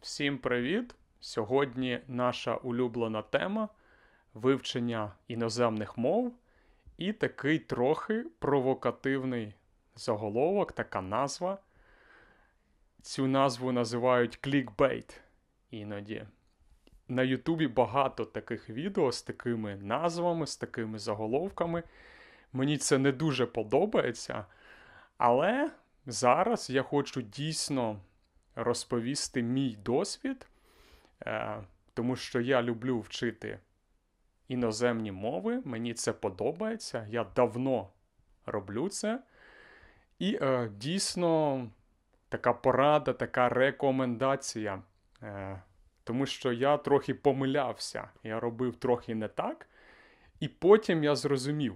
Всім привіт! Сьогодні наша улюблена тема вивчення іноземних мов і такий трохи провокативний заголовок, така назва. Цю назву називають клікбейт іноді. На Ютубі багато таких відео з такими назвами, з такими заголовками. Мені це не дуже подобається. Але зараз я хочу дійсно розповісти мій досвід, е, тому що я люблю вчити іноземні мови, мені це подобається, я давно роблю це. І е, дійсно така порада, така рекомендація, Е, тому що я трохи помилявся, я робив трохи не так, і потім я зрозумів.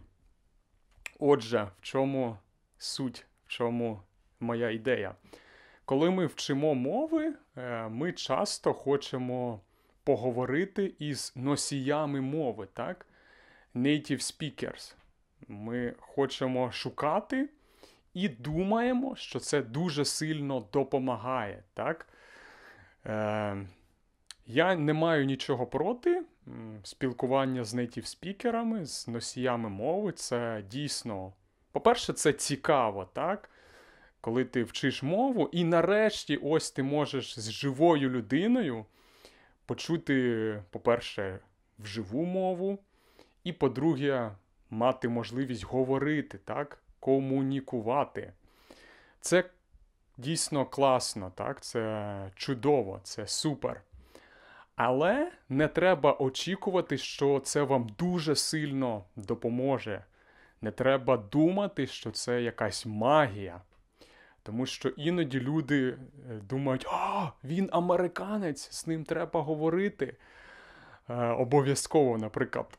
Отже, в чому суть, в чому моя ідея. Коли ми вчимо мови, е, ми часто хочемо поговорити із носіями мови, так? Native speakers. Ми хочемо шукати і думаємо, що це дуже сильно допомагає. так? Е, Я не маю нічого проти спілкування з native спікерами, з носіями мови. Це дійсно, по-перше, це цікаво, так? коли ти вчиш мову, і нарешті ось ти можеш з живою людиною почути, по-перше, вживу мову, і, по-друге, мати можливість говорити, так, комунікувати. Це дійсно класно, так, це чудово, це супер. Але не треба очікувати, що це вам дуже сильно допоможе. Не треба думати, що це якась магія. Тому що іноді люди е, думають, а він американець, з ним треба говорити. Е, обов'язково, наприклад,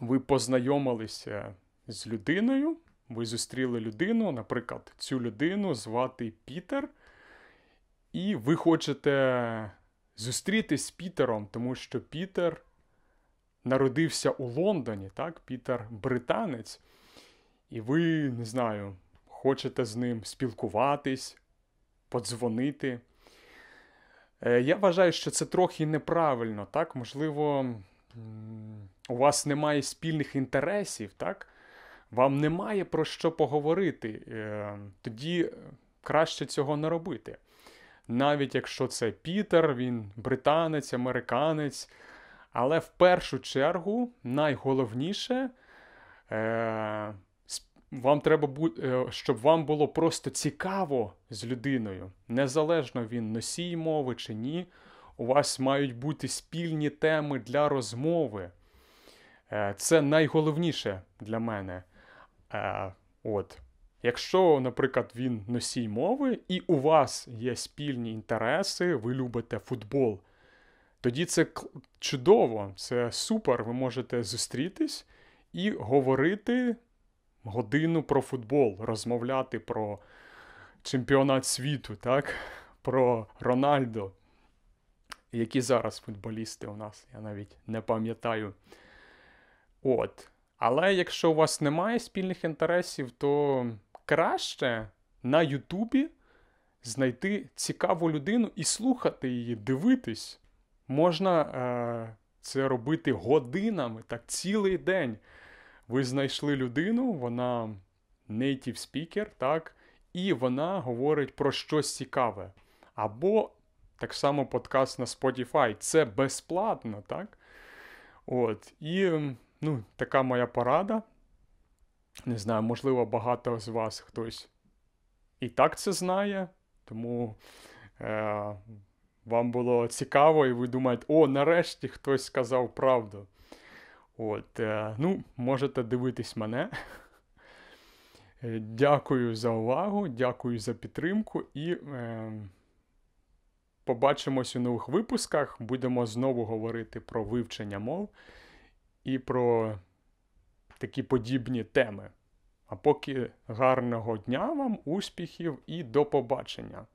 ви познайомилися з людиною, ви зустріли людину, наприклад, цю людину звати Пітер, і ви хочете зустрітись з Пітером, тому що Пітер народився у Лондоні, так? Пітер британець. І ви, не знаю хочете з ним спілкуватись, подзвонити. Е, я вважаю, що це трохи неправильно. так? Можливо, у вас немає спільних інтересів, так? вам немає про що поговорити. Е, тоді краще цього не робити. Навіть якщо це Пітер, він британець, американець. Але в першу чергу найголовніше е, вам треба бути, е, щоб вам було просто цікаво з людиною, незалежно він носій мови чи ні. У вас мають бути спільні теми для розмови. Е, це найголовніше для мене. Е, от. Якщо, наприклад, він носій мови, і у вас є спільні інтереси, ви любите футбол, тоді це чудово, це супер. Ви можете зустрітись і говорити годину про футбол, розмовляти про чемпіонат світу, так? про Рональдо. Які зараз футболісти у нас, я навіть не пам'ятаю. От. Але якщо у вас немає спільних інтересів, то краще на Ютубі знайти цікаву людину і слухати її, дивитись. Можна е- це робити годинами, так, цілий день. Ви знайшли людину, вона native speaker, так, і вона говорить про щось цікаве. Або так само подкаст на Spotify. Це безплатно, так? От, І ну, така моя порада. Не знаю, можливо, багато з вас хтось і так це знає, тому е, вам було цікаво, і ви думаєте, о, нарешті хтось сказав правду. От, е, Ну, можете дивитись мене. Е, дякую за увагу, дякую за підтримку і е, побачимось у нових випусках. Будемо знову говорити про вивчення мов і про такі подібні теми. А поки гарного дня вам, успіхів і до побачення!